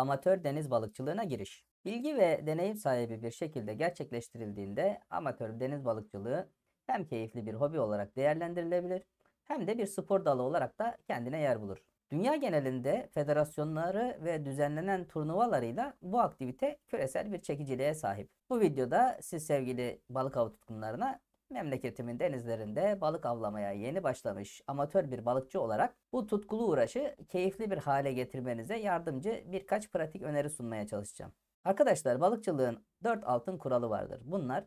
Amatör deniz balıkçılığına giriş. Bilgi ve deneyim sahibi bir şekilde gerçekleştirildiğinde amatör deniz balıkçılığı hem keyifli bir hobi olarak değerlendirilebilir hem de bir spor dalı olarak da kendine yer bulur. Dünya genelinde federasyonları ve düzenlenen turnuvalarıyla bu aktivite küresel bir çekiciliğe sahip. Bu videoda siz sevgili balık avı tutkunlarına Memleketimin denizlerinde balık avlamaya yeni başlamış amatör bir balıkçı olarak bu tutkulu uğraşı keyifli bir hale getirmenize yardımcı birkaç pratik öneri sunmaya çalışacağım. Arkadaşlar balıkçılığın 4 altın kuralı vardır. Bunlar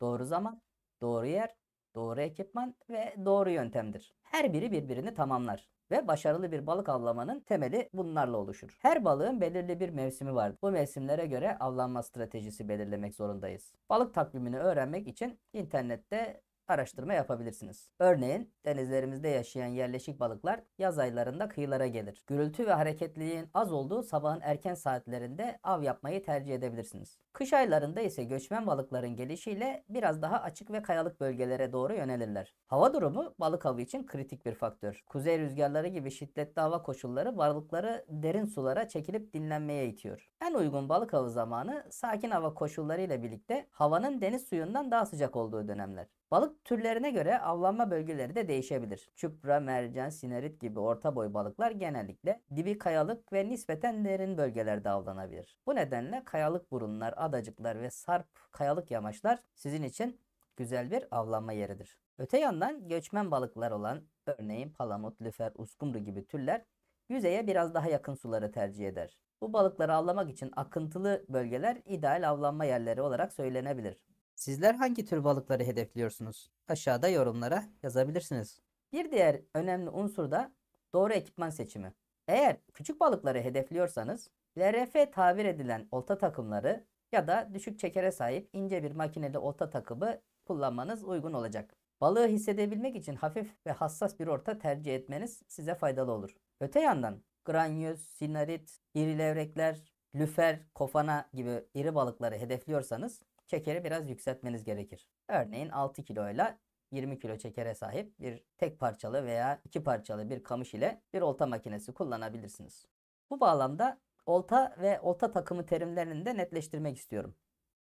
doğru zaman, doğru yer, doğru ekipman ve doğru yöntemdir. Her biri birbirini tamamlar ve başarılı bir balık avlamanın temeli bunlarla oluşur. Her balığın belirli bir mevsimi vardır. Bu mevsimlere göre avlanma stratejisi belirlemek zorundayız. Balık takvimini öğrenmek için internette araştırma yapabilirsiniz. Örneğin denizlerimizde yaşayan yerleşik balıklar yaz aylarında kıyılara gelir. Gürültü ve hareketliliğin az olduğu sabahın erken saatlerinde av yapmayı tercih edebilirsiniz. Kış aylarında ise göçmen balıkların gelişiyle biraz daha açık ve kayalık bölgelere doğru yönelirler. Hava durumu balık avı için kritik bir faktör. Kuzey rüzgarları gibi şiddetli hava koşulları balıkları derin sulara çekilip dinlenmeye itiyor. En uygun balık avı zamanı sakin hava koşulları ile birlikte havanın deniz suyundan daha sıcak olduğu dönemler. Balık türlerine göre avlanma bölgeleri de değişebilir. Çupra, mercan, sinerit gibi orta boy balıklar genellikle dibi kayalık ve nispeten derin bölgelerde avlanabilir. Bu nedenle kayalık burunlar, adacıklar ve sarp kayalık yamaçlar sizin için güzel bir avlanma yeridir. Öte yandan göçmen balıklar olan örneğin palamut, lüfer, uskumru gibi türler yüzeye biraz daha yakın suları tercih eder. Bu balıkları avlamak için akıntılı bölgeler ideal avlanma yerleri olarak söylenebilir. Sizler hangi tür balıkları hedefliyorsunuz? Aşağıda yorumlara yazabilirsiniz. Bir diğer önemli unsur da doğru ekipman seçimi. Eğer küçük balıkları hedefliyorsanız LRF tabir edilen olta takımları ya da düşük çekere sahip ince bir makineli olta takımı kullanmanız uygun olacak. Balığı hissedebilmek için hafif ve hassas bir orta tercih etmeniz size faydalı olur. Öte yandan granyöz, sinarit, iri levrekler, lüfer, kofana gibi iri balıkları hedefliyorsanız çekeri biraz yükseltmeniz gerekir. Örneğin 6 kilo ile 20 kilo çekere sahip bir tek parçalı veya iki parçalı bir kamış ile bir olta makinesi kullanabilirsiniz. Bu bağlamda olta ve olta takımı terimlerini de netleştirmek istiyorum.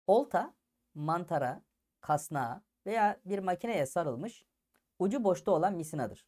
Olta, mantara, kasnağa veya bir makineye sarılmış ucu boşta olan misinadır.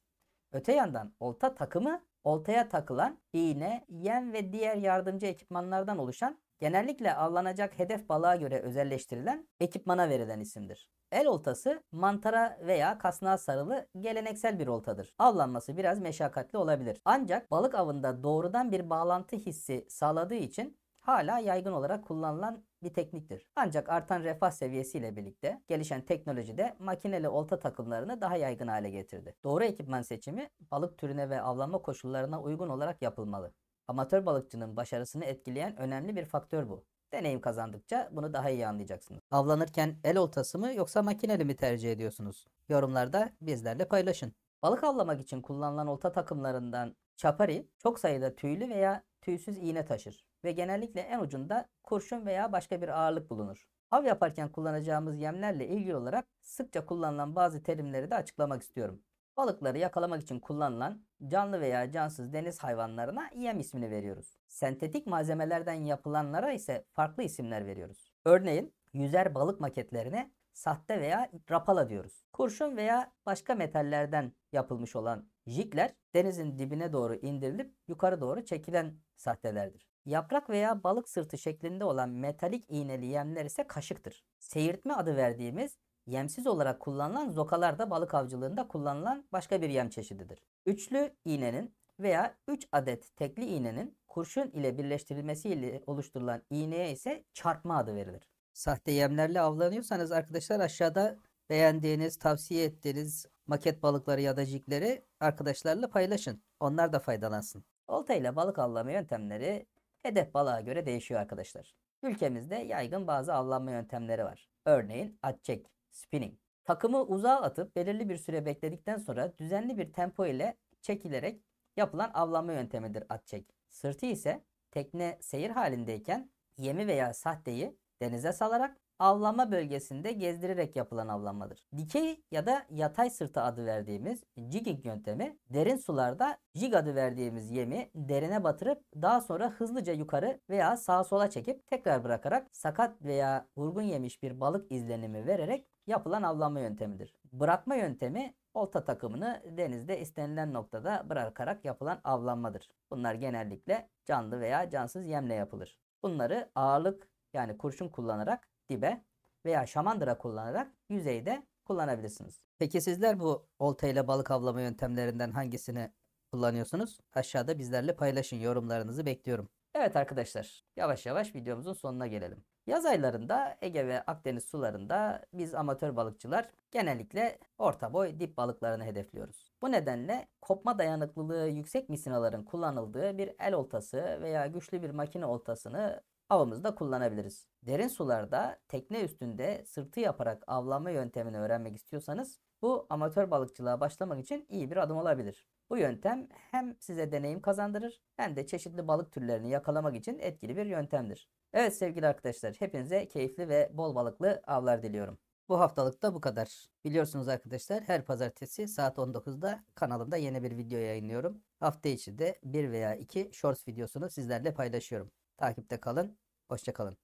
Öte yandan olta takımı oltaya takılan iğne, yem ve diğer yardımcı ekipmanlardan oluşan genellikle avlanacak hedef balığa göre özelleştirilen ekipmana verilen isimdir. El oltası mantara veya kasnağa sarılı geleneksel bir oltadır. Avlanması biraz meşakkatli olabilir. Ancak balık avında doğrudan bir bağlantı hissi sağladığı için hala yaygın olarak kullanılan bir tekniktir. Ancak artan refah seviyesiyle birlikte gelişen teknoloji de makineli olta takımlarını daha yaygın hale getirdi. Doğru ekipman seçimi balık türüne ve avlanma koşullarına uygun olarak yapılmalı. Amatör balıkçının başarısını etkileyen önemli bir faktör bu. Deneyim kazandıkça bunu daha iyi anlayacaksınız. Avlanırken el oltası mı yoksa makineli mi tercih ediyorsunuz? Yorumlarda bizlerle paylaşın. Balık avlamak için kullanılan olta takımlarından çapari çok sayıda tüylü veya tüysüz iğne taşır ve genellikle en ucunda kurşun veya başka bir ağırlık bulunur. Av yaparken kullanacağımız yemlerle ilgili olarak sıkça kullanılan bazı terimleri de açıklamak istiyorum. Balıkları yakalamak için kullanılan canlı veya cansız deniz hayvanlarına yem ismini veriyoruz. Sentetik malzemelerden yapılanlara ise farklı isimler veriyoruz. Örneğin yüzer balık maketlerine sahte veya rapala diyoruz. Kurşun veya başka metallerden yapılmış olan jikler denizin dibine doğru indirilip yukarı doğru çekilen sahtelerdir. Yaprak veya balık sırtı şeklinde olan metalik iğneli yemler ise kaşıktır. Seyirtme adı verdiğimiz yemsiz olarak kullanılan zokalar da balık avcılığında kullanılan başka bir yem çeşididir. Üçlü iğnenin veya 3 adet tekli iğnenin kurşun ile birleştirilmesi ile oluşturulan iğneye ise çarpma adı verilir. Sahte yemlerle avlanıyorsanız arkadaşlar aşağıda beğendiğiniz, tavsiye ettiğiniz maket balıkları ya da cikleri arkadaşlarla paylaşın. Onlar da faydalansın. Olta ile balık avlama yöntemleri Hedef balığa göre değişiyor arkadaşlar. Ülkemizde yaygın bazı avlanma yöntemleri var. Örneğin atçek, spinning. Takımı uzağa atıp belirli bir süre bekledikten sonra düzenli bir tempo ile çekilerek yapılan avlanma yöntemidir atçek. Sırtı ise tekne seyir halindeyken yemi veya sahteyi denize salarak avlanma bölgesinde gezdirerek yapılan avlanmadır. Dikey ya da yatay sırtı adı verdiğimiz jigging yöntemi derin sularda jig adı verdiğimiz yemi derine batırıp daha sonra hızlıca yukarı veya sağa sola çekip tekrar bırakarak sakat veya vurgun yemiş bir balık izlenimi vererek yapılan avlanma yöntemidir. Bırakma yöntemi olta takımını denizde istenilen noktada bırakarak yapılan avlanmadır. Bunlar genellikle canlı veya cansız yemle yapılır. Bunları ağırlık yani kurşun kullanarak dibe veya şamandıra kullanarak yüzeyde kullanabilirsiniz. Peki sizler bu oltayla balık avlama yöntemlerinden hangisini kullanıyorsunuz? Aşağıda bizlerle paylaşın. Yorumlarınızı bekliyorum. Evet arkadaşlar yavaş yavaş videomuzun sonuna gelelim. Yaz aylarında Ege ve Akdeniz sularında biz amatör balıkçılar genellikle orta boy dip balıklarını hedefliyoruz. Bu nedenle kopma dayanıklılığı yüksek misinaların kullanıldığı bir el oltası veya güçlü bir makine oltasını avımızda kullanabiliriz. Derin sularda tekne üstünde sırtı yaparak avlanma yöntemini öğrenmek istiyorsanız bu amatör balıkçılığa başlamak için iyi bir adım olabilir. Bu yöntem hem size deneyim kazandırır hem de çeşitli balık türlerini yakalamak için etkili bir yöntemdir. Evet sevgili arkadaşlar hepinize keyifli ve bol balıklı avlar diliyorum. Bu haftalık da bu kadar. Biliyorsunuz arkadaşlar her pazartesi saat 19'da kanalımda yeni bir video yayınlıyorum. Hafta içi de bir veya iki shorts videosunu sizlerle paylaşıyorum. Takipte kalın. Hoşçakalın.